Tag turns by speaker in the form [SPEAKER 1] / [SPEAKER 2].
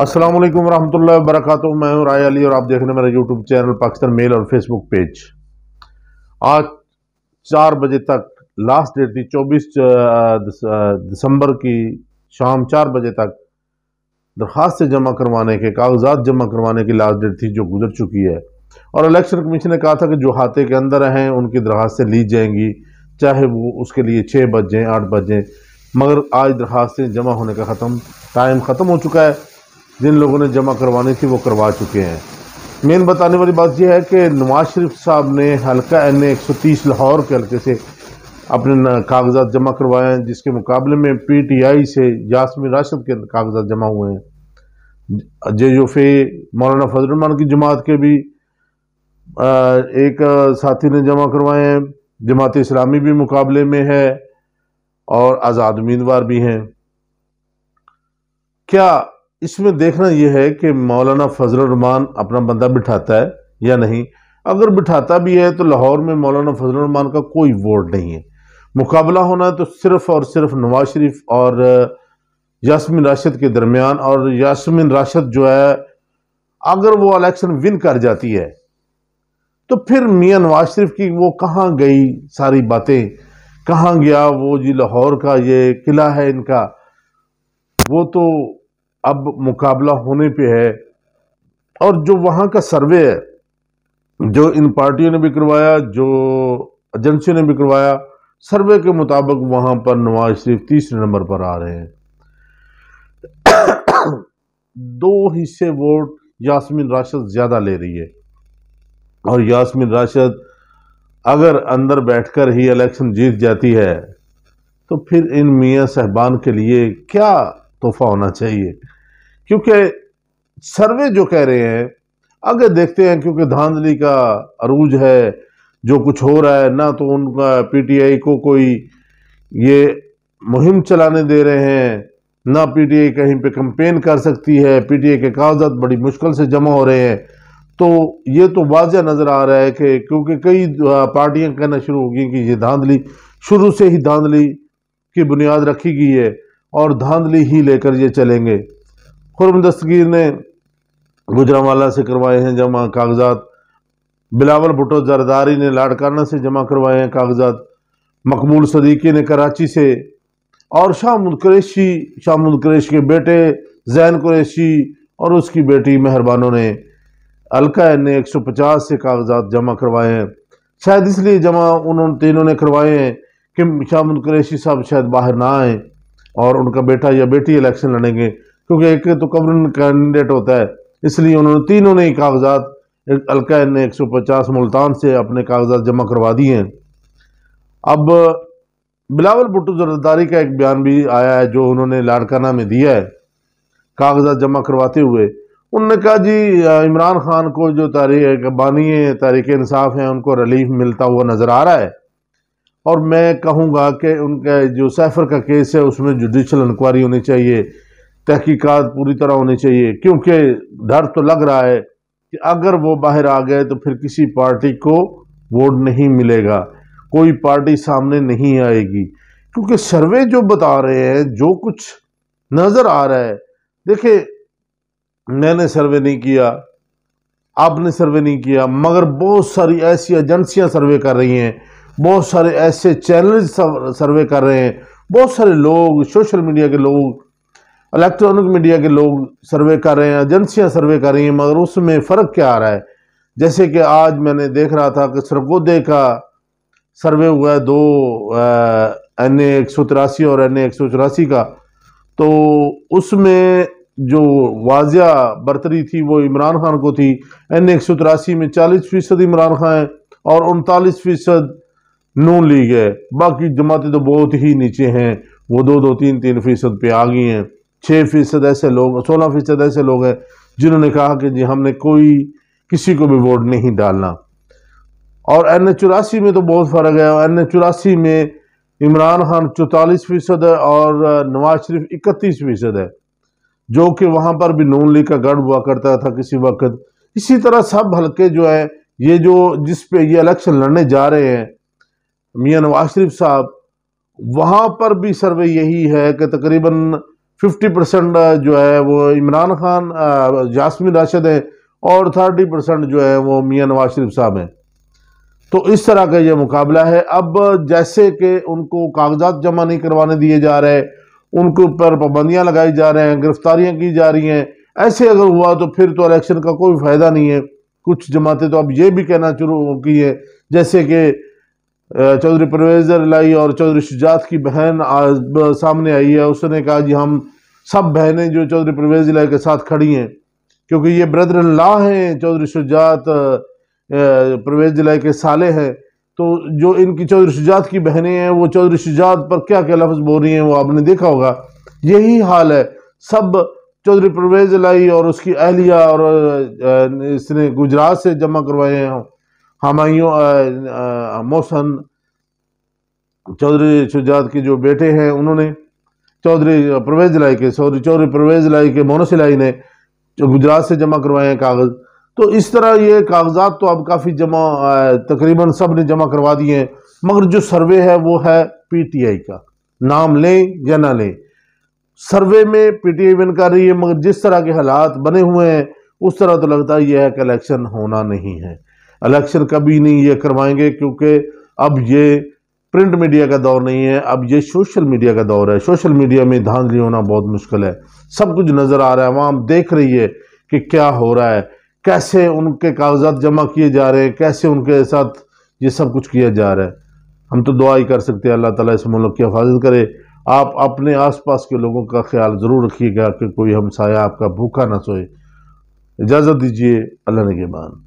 [SPEAKER 1] असलम ला वरक मैं हूं राय अली और आप देख रहे हैं मेरा यूट्यूब चैनल पाकिस्तान मेल और फेसबुक पेज आज चार बजे तक लास्ट डेट थी चौबीस दिसंबर की शाम चार बजे तक दरख्वास्त से जमा करवाने के कागजात जमा करवाने की लास्ट डेट थी जो गुजर चुकी है और इलेक्शन कमीशन ने कहा था कि जो हाथे के अंदर हैं उनकी दरखास्तें ली जाएंगी चाहे वो उसके लिए छः बज जाएँ आठ बज जाएँ मगर आज दरखास्तें जमा होने का ख़त्म टाइम ख़त्म हो चुका है जिन लोगों ने जमा करवानी थी वो करवा चुके हैं मेन बताने वाली बात यह है कि नवाज शरीफ साहब ने हल्का एन ए लाहौर के हल्के से अपने कागजात जमा करवाए हैं जिसके मुकाबले में पी टी आई से यासमी राशद के कागजात जमा हुए हैं जे यूफे मौलाना फजलरमान की जमात के भी एक साथी ने जमा करवाए हैं जमात इस्लामी भी मुकाबले में है और आज़ाद उम्मीदवार भी हैं क्या इसमें देखना यह है कि मौलाना फजल फजलरहमान अपना बंदा बिठाता है या नहीं अगर बिठाता भी है तो लाहौर में मौलाना फजलरहमान का कोई वोट नहीं है मुकाबला होना है तो सिर्फ़ और सिर्फ नवाज शरीफ और यासमिन राशद के दरमियान और यासमिन राशद जो है अगर वो इलेक्शन विन कर जाती है तो फिर मियाँ नवाज शरीफ की वो कहाँ गई सारी बातें कहाँ गया वो जी लाहौर का ये किला है इनका वो तो अब मुकाबला होने पे है और जो वहाँ का सर्वे है जो इन पार्टियों ने भी करवाया जो एजेंसियों ने भी करवाया सर्वे के मुताबिक वहाँ पर नवाज शरीफ तीसरे नंबर पर आ रहे हैं दो हिस्से वोट यासमिन राशद ज़्यादा ले रही है और यासमिन राशद अगर अंदर बैठकर ही इलेक्शन जीत जाती है तो फिर इन मियाँ साहबान के लिए क्या तोहफा होना चाहिए क्योंकि सर्वे जो कह रहे हैं आगे देखते हैं क्योंकि धांधली का अरूज है जो कुछ हो रहा है ना तो उनका पीटीआई को कोई ये मुहिम चलाने दे रहे हैं ना पीटीआई कहीं पे कंपेन कर सकती है पीटीआई के कागजात बड़ी मुश्किल से जमा हो रहे हैं तो ये तो वाजह नज़र आ रहा है कि क्योंकि कई पार्टियां कहना शुरू हो गई कि ये धांधली शुरू से ही धांधली की बुनियाद रखी गई है और धांधली ही लेकर ये चलेंगे खुरम दस्तगीर ने गुजरावाला से करवाए हैं जमा कागजात बिलावल भुटो जरदारी ने लाड़काना से जमा करवाए हैं कागजात मकबूल सदीकी ने कराची से और शाह कुरैशी शाह कुरैश के बेटे जैन कुरैशी और उसकी बेटी मेहरबानों ने अलका ने 150 से कागजात जमा करवाए हैं शायद इसलिए जमा उन्होंने तीनों ने करवाए हैं कि शाह कुरैशी साहब शायद बाहर ना आए और उनका बेटा या बेटी इलेक्शन लड़ेंगे क्योंकि एक तो कमरन कैंडिडेट होता है इसलिए उन्होंने तीनों ने कागजात अलका ने 150 मुल्तान से अपने कागजात जमा करवा दिए हैं अब बिलावल भुट्टो जरदारी का एक बयान भी आया है जो उन्होंने लाड़काना में दिया है कागजात जमा करवाते हुए उन्होंने कहा जी इमरान खान को जो तारीख बानी तारीख इंसाफ हैं उनको रिलीफ मिलता हुआ नज़र आ रहा है और मैं कहूँगा कि उनका जो सैफर का केस है उसमें जुडिशल इंक्वायरी होनी चाहिए तहकीकात पूरी तरह होनी चाहिए क्योंकि डर तो लग रहा है कि अगर वो बाहर आ गए तो फिर किसी पार्टी को वोट नहीं मिलेगा कोई पार्टी सामने नहीं आएगी क्योंकि सर्वे जो बता रहे हैं जो कुछ नज़र आ रहा है देखे मैंने सर्वे नहीं किया आपने सर्वे नहीं किया मगर बहुत सारी ऐसी एजेंसियां सर्वे कर रही हैं बहुत सारे ऐसे चैनल सर्वे कर रहे हैं बहुत सारे लोग सोशल मीडिया के लोग इलेक्ट्रॉनिक मीडिया के लोग सर्वे कर रहे हैं एजेंसियाँ सर्वे कर रही हैं मगर उसमें फ़र्क क्या आ रहा है जैसे कि आज मैंने देख रहा था कि सरगोदे का सर्वे हुआ है दो एन ए एक सौ तिरासी और एन ए एक सौ चौरासी का तो उसमें जो वाजिया बरतरी थी वो इमरान खान को थी एन ए एक सौ तिरासी में चालीस फ़ीसद इमरान खान है और उनतालीस फ़ीसद नू लीग है बाकी जमातें तो बहुत ही नीचे हैं वो दो दो तीन तीन फ़ीसद पे आ गई हैं छः फीसद ऐसे लोग सोलह फीसद ऐसे लोग हैं जिन्होंने कहा कि जी हमने कोई किसी को भी वोट नहीं डालना और एन एच चौरासी में तो बहुत फ़र्क है एन एच चौरासी में इमरान खान चौतालीस फीसद है और नवाज शरीफ इकतीस फीसद है जो कि वहाँ पर भी नून लीग का गढ़ हुआ करता था किसी वक्त इसी तरह सब हल्के जो है ये जो जिस पे ये इलेक्शन लड़ने जा रहे हैं मियाँ नवाज शरीफ साहब वहाँ पर भी सर्वे यही है कि तकरीबन फिफ्टी परसेंट जो है वो इमरान खान जासमिन राशिद हैं और थर्टी परसेंट जो है वो मियाँ नवाज शरीफ साहब हैं तो इस तरह का ये मुकाबला है अब जैसे कि उनको कागजात जमा नहीं करवाने दिए जा रहे उनके ऊपर पाबंदियाँ लगाई जा रहे हैं गिरफ्तारियाँ की जा रही हैं ऐसे अगर हुआ तो फिर तो इलेक्शन का कोई फ़ायदा नहीं है कुछ जमातें तो अब ये भी कहना शुरू की है जैसे कि चौधरी परवेज लाई और चौधरी शुजात की बहन सामने आई है उसने कहा जी हम सब बहनें जो चौधरी परवेज लाई के साथ खड़ी हैं क्योंकि ये ब्रदर ला हैं चौधरी शुजात परवेज लाई के साले हैं तो जो इनकी चौधरी शुजात की बहनें हैं वो चौधरी शुजात पर क्या क्या लफ्ज़ बोल रही हैं वो आपने देखा होगा यही हाल है सब चौधरी परवेज लाई और उसकी अहलिया और इसने गुजरात से जमा करवाए हैं हमायों मोहसन चौधरी शुजात के जो बेटे हैं उन्होंने चौधरी परवेज लाई के सॉरी चौधरी परवेज लाई के मोनस लाई ने जो गुजरात से जमा करवाए हैं कागज़ तो इस तरह ये कागजात तो अब काफ़ी जमा तकरीबन सब ने जमा करवा दिए हैं मगर जो सर्वे है वो है पीटीआई का नाम लें या ना लें सर्वे में पीटीआई टी कर रही है मगर जिस तरह के हालात बने हुए हैं उस तरह तो लगता है यह है होना नहीं है इलेक्शन कभी नहीं ये करवाएंगे क्योंकि अब ये प्रिंट मीडिया का दौर नहीं है अब ये सोशल मीडिया का दौर है सोशल मीडिया में धांधली होना बहुत मुश्किल है सब कुछ नज़र आ रहा है वहाँ देख रही है कि क्या हो रहा है कैसे उनके कागजात जमा किए जा रहे हैं कैसे उनके साथ ये सब कुछ किया जा रहा है हम तो दुआ ही कर सकते हैं अल्लाह ताला इस मुल्क की हिफाजत करे आप अपने आसपास के लोगों का ख्याल ज़रूर रखिएगा कि कोई हमसाया आपका भूखा ना सोए इजाज़त दीजिए अल्लाह ने के मान